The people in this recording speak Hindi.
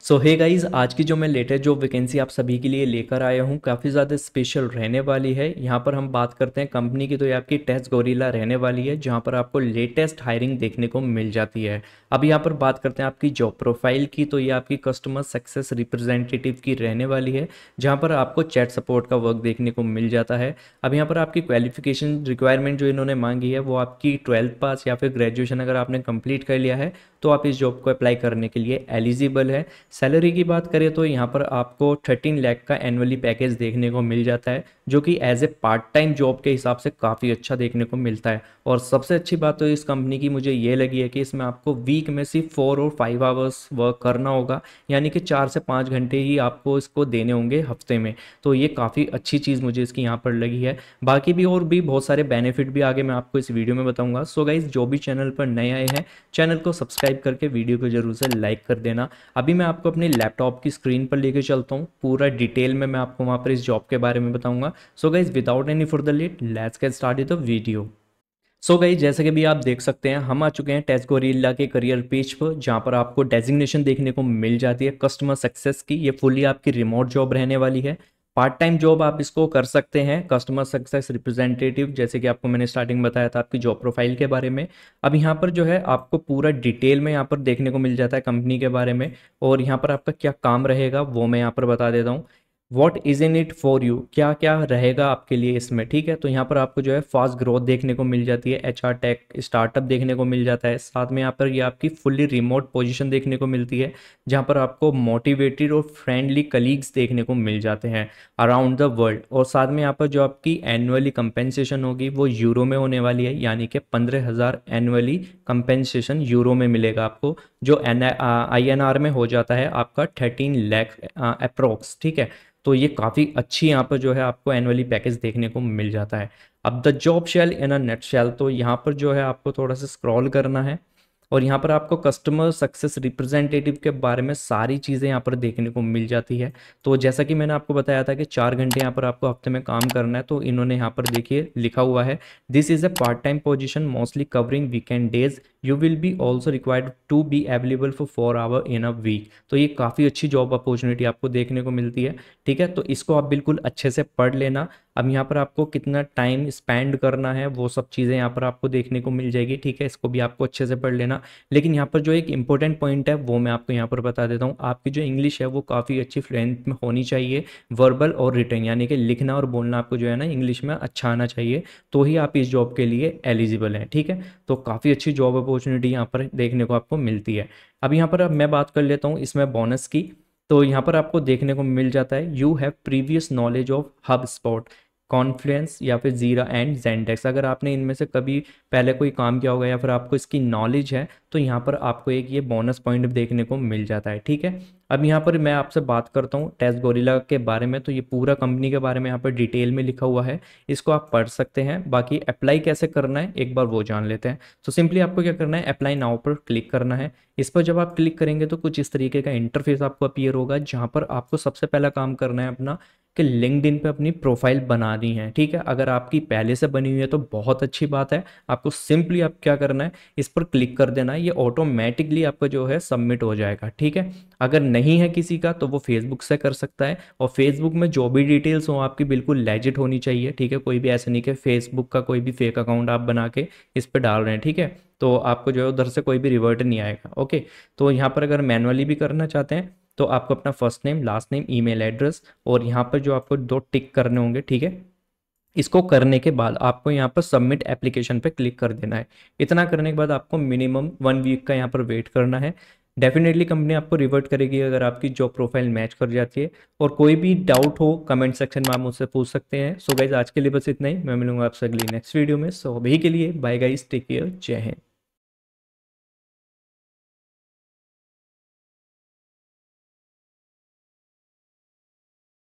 सो हे गाइज आज की जो मैं लेटेस्ट जॉब वैकेंसी आप सभी के लिए लेकर आया हूँ काफ़ी ज़्यादा स्पेशल रहने वाली है यहाँ पर हम बात करते हैं कंपनी की तो ये आपकी टेस्ट गोरीला रहने वाली है जहाँ पर आपको लेटेस्ट हायरिंग देखने को मिल जाती है अब यहाँ पर बात करते हैं आपकी जॉब प्रोफाइल की तो ये आपकी कस्टमर सक्सेस रिप्रेजेंटेटिव की रहने वाली है जहाँ पर आपको चैट सपोर्ट का वर्क देखने को मिल जाता है अब यहाँ पर आपकी क्वालिफिकेशन रिक्वायरमेंट जो इन्होंने मांगी है वो आपकी ट्वेल्थ पास या फिर ग्रेजुएशन अगर आपने कंप्लीट कर लिया है तो आप इस जॉब को अप्लाई करने के लिए एलिजिबल है सैलरी की बात करें तो यहाँ पर आपको थर्टीन लैख का एनुअली पैकेज देखने को मिल जाता है जो कि as a part time job के हिसाब से काफ़ी अच्छा देखने को मिलता है और सबसे अच्छी बात तो इस कंपनी की मुझे ये लगी है कि इसमें आपको वीक में सिर्फ फोर और फाइव आवर्स वर्क करना होगा यानी कि चार से पाँच घंटे ही आपको इसको देने होंगे हफ्ते में तो ये काफ़ी अच्छी चीज़ मुझे इसकी यहाँ पर लगी है बाकी भी और भी बहुत सारे बेनिफिट भी आगे मैं आपको इस वीडियो में बताऊँगा सो गाइज जो भी चैनल पर नए आए हैं चैनल को सब्सक्राइब करके वीडियो को जरूर से लाइक कर देना अभी मैं आप आपको अपने लैपटॉप की स्क्रीन पर लेके चलता हूँ पूरा डिटेल में मैं आपको वहाँ पर इस जॉब के बारे में बताऊँगा so guys without any further late let's can start the video so so गई जैसे कि भी आप देख सकते हैं हम आ चुके हैं टेस्ट रीला के करियर पेज पर जहाँ पर आपको डेजिग्नेशन देखने को मिल जाती है कस्टमर सक्सेस की ये फुली आपकी रिमोट जॉब रहने वाली है पार्ट टाइम जॉब आप इसको कर सकते हैं कस्टमर सक्सेस रिप्रेजेंटेटिव जैसे कि आपको मैंने स्टार्टिंग बताया था आपकी जॉब प्रोफाइल के बारे में अब यहाँ पर जो है आपको पूरा डिटेल में यहाँ पर देखने को मिल जाता है कंपनी के बारे में और यहाँ पर आपका क्या काम रहेगा वो मैं यहाँ पर बता देता हूँ what is in it for you क्या क्या रहेगा आपके लिए इसमें ठीक है तो यहाँ पर आपको जो है फास्ट ग्रोथ देखने को मिल जाती है एच आर टेक स्टार्टअप देखने को मिल जाता है साथ में यहाँ पर ये आपकी फुल्ली रिमोट पोजिशन देखने को मिलती है जहाँ पर आपको मोटिवेटेड और फ्रेंडली कलीग्स देखने को मिल जाते हैं अराउंड द वर्ल्ड और साथ में यहाँ पर जो आपकी एनुअली कंपेंसेशन होगी वो यूरो में होने वाली है यानी कि पंद्रह हज़ार एनुअली कंपेंसेशन यूरो में मिलेगा आपको जो एन आई एन आर में हो जाता है आपका थर्टीन लैख अप्रोक्स ठीक है तो ये काफ़ी अच्छी यहाँ पर जो है आपको एनुअली पैकेज देखने को मिल जाता है अब the job shell in a nutshell तो यहाँ पर जो है आपको थोड़ा सा स्क्रॉल करना है और यहाँ पर आपको कस्टमर सक्सेस रिप्रेजेंटेटिव के बारे में सारी चीज़ें यहाँ पर देखने को मिल जाती है तो जैसा कि मैंने आपको बताया था कि चार घंटे यहाँ पर आपको हफ्ते में काम करना है तो इन्होंने यहाँ पर देखिए लिखा हुआ है this is a part time position mostly covering weekend days you will be also required to be available for four hour in a week तो ये काफ़ी अच्छी जॉब अपॉर्चुनिटी आपको देखने को मिलती है ठीक है तो इसको आप बिल्कुल अच्छे से पढ़ लेना अब यहाँ पर आपको कितना टाइम स्पेंड करना है वो सब चीज़ें यहाँ पर आपको देखने को मिल जाएगी ठीक है इसको भी आपको अच्छे से पढ़ लेना लेकिन यहाँ पर जो एक इंपॉर्टेंट पॉइंट है वो मैं आपको यहाँ पर बता देता हूँ आपकी जो इंग्लिश है वो काफ़ी अच्छी फ्लुएंट में होनी चाहिए वर्बल और रिटर्न यानी कि लिखना और बोलना आपको जो है ना इंग्लिश में अच्छा आना चाहिए तो ही आप इस जॉब के लिए एलिजिबल हैं ठीक है तो काफ़ी अच्छी जॉब अपॉर्चुनिटी यहाँ पर देखने को आपको मिलती है अब यहाँ पर अब मैं बात कर लेता हूँ इसमें बोनस की तो यहाँ पर आपको देखने को मिल जाता है you have previous knowledge of HubSpot Confluence या फिर जीरा एंड जेंडेक्स अगर आपने इनमें से कभी पहले कोई काम किया होगा या फिर आपको इसकी नॉलेज है तो यहाँ पर आपको एक ये बोनस पॉइंट देखने को मिल जाता है ठीक है अब यहाँ पर मैं आपसे बात करता हूँ टेस्ट गोरिला के बारे में तो ये पूरा कंपनी के बारे में यहाँ पर डिटेल में लिखा हुआ है इसको आप पढ़ सकते हैं बाकी अप्लाई कैसे करना है एक बार वो जान लेते हैं तो सिंपली आपको क्या करना है अप्लाई नाउ पर क्लिक करना है इस पर जब आप क्लिक करेंगे तो कुछ इस तरीके का इंटरफेस आपको अपियर होगा जहाँ पर आपको सबसे पहला काम करना है अपना कि लिंकड पे अपनी प्रोफाइल बना दी है ठीक है अगर आपकी पहले से बनी हुई है तो बहुत अच्छी बात है आपको सिंपली आप क्या करना है इस पर क्लिक कर देना है ये ऑटोमेटिकली आपका जो है सबमिट हो जाएगा ठीक है अगर नहीं है किसी का तो वो फेसबुक से कर सकता है और फेसबुक में जो भी डिटेल्स हों आपकी बिल्कुल लेजिट होनी चाहिए ठीक है कोई भी ऐसा नहीं कि फेसबुक का कोई भी फेक अकाउंट आप बना के इस पर डाल रहे हैं ठीक है तो आपको जो है उधर से कोई भी रिवर्ट नहीं आएगा ओके तो यहाँ पर अगर मैनुअली भी करना चाहते हैं तो आपको अपना first name last name email address और यहाँ पर जो आपको दो टिक करने होंगे ठीक है इसको करने के बाद आपको यहाँ पर सबमिट एप्लीकेशन पे क्लिक कर देना है इतना करने के बाद आपको मिनिमम वन वीक का यहाँ पर वेट करना है डेफिनेटली कंपनी आपको रिवर्ट करेगी अगर आपकी जॉब प्रोफाइल मैच कर जाती है और कोई भी डाउट हो कमेंट सेक्शन में आप मुझसे पूछ सकते हैं सो so गाइज आज के लिए बस इतना ही मैं मिलूंगा आपसे अगली नेक्स्ट वीडियो में सो so, अभी के लिए बाय गाइज टेक केयर जय हिंद